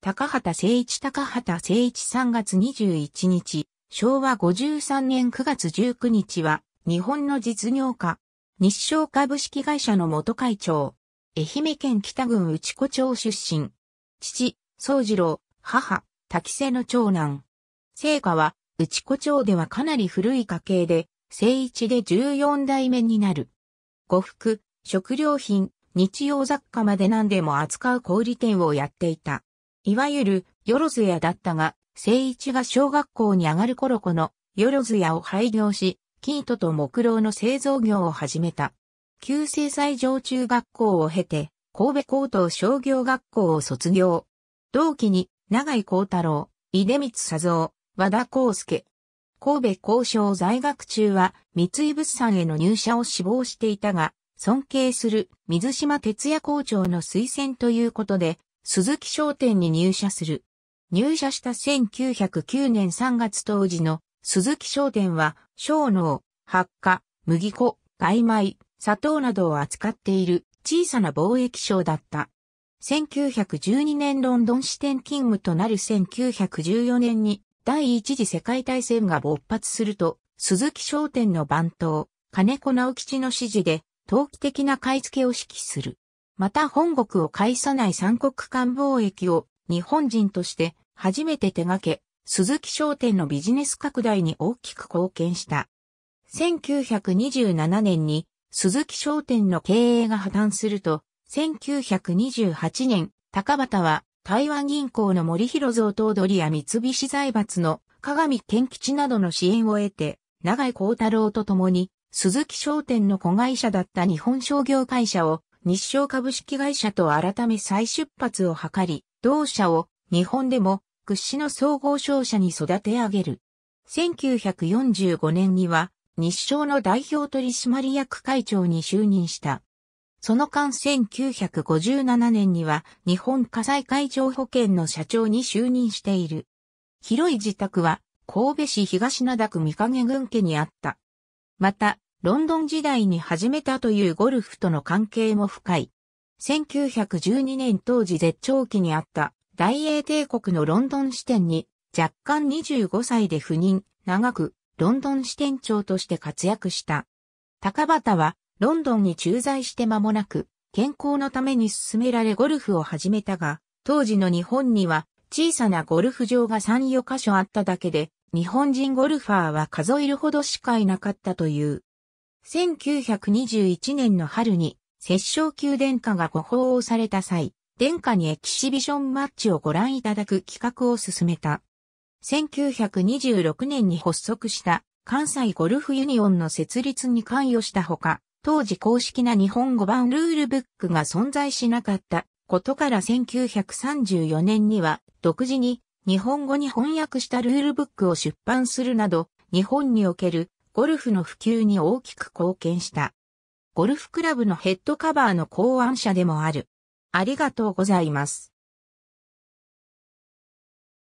高畑誠一高畑誠一3月21日、昭和53年9月19日は、日本の実業家、日商株式会社の元会長、愛媛県北郡内子町出身、父、宗次郎、母、滝瀬の長男。聖家は、内子町ではかなり古い家系で、誠一で14代目になる。呉服、食料品、日用雑貨まで何でも扱う小売店をやっていた。いわゆる、よろずやだったが、聖一が小学校に上がる頃この、よろずやを廃業し、生糸と木炉の製造業を始めた。旧制裁上中学校を経て、神戸高等商業学校を卒業。同期に、長井幸太郎、井出光佐造、和田康介。神戸交渉在学中は、三井物産への入社を志望していたが、尊敬する水島哲也校長の推薦ということで、鈴木商店に入社する。入社した1909年3月当時の鈴木商店は、小農、発火、麦粉、大米、砂糖などを扱っている小さな貿易商だった。1912年ロンドン支店勤務となる1914年に第一次世界大戦が勃発すると、鈴木商店の番頭、金子直吉の指示で、投機的な買い付けを指揮する。また本国を介さない三国間貿易を日本人として初めて手掛け、鈴木商店のビジネス拡大に大きく貢献した。1927年に鈴木商店の経営が破綻すると、1928年、高畑は台湾銀行の森広蔵頭取や三菱財閥の鏡健吉などの支援を得て、長井幸太郎と共に鈴木商店の子会社だった日本商業会社を日照株式会社と改め再出発を図り、同社を日本でも屈指の総合商社に育て上げる。1945年には日照の代表取締役会長に就任した。その間1957年には日本火災会長保険の社長に就任している。広い自宅は神戸市東灘区三影郡家にあった。また、ロンドン時代に始めたというゴルフとの関係も深い。1912年当時絶頂期にあった大英帝国のロンドン支店に若干25歳で赴任、長くロンドン支店長として活躍した。高畑はロンドンに駐在して間もなく健康のために勧められゴルフを始めたが、当時の日本には小さなゴルフ場が3、4カ所あっただけで、日本人ゴルファーは数えるほどしかいなかったという。1921年の春に、摂政宮殿下がご訪をされた際、殿下にエキシビションマッチをご覧いただく企画を進めた。1926年に発足した関西ゴルフユニオンの設立に関与したほか、当時公式な日本語版ルールブックが存在しなかったことから1934年には独自に日本語に翻訳したルールブックを出版するなど、日本におけるゴルフの普及に大きく貢献した。ゴルフクラブのヘッドカバーの考案者でもある。ありがとうございます。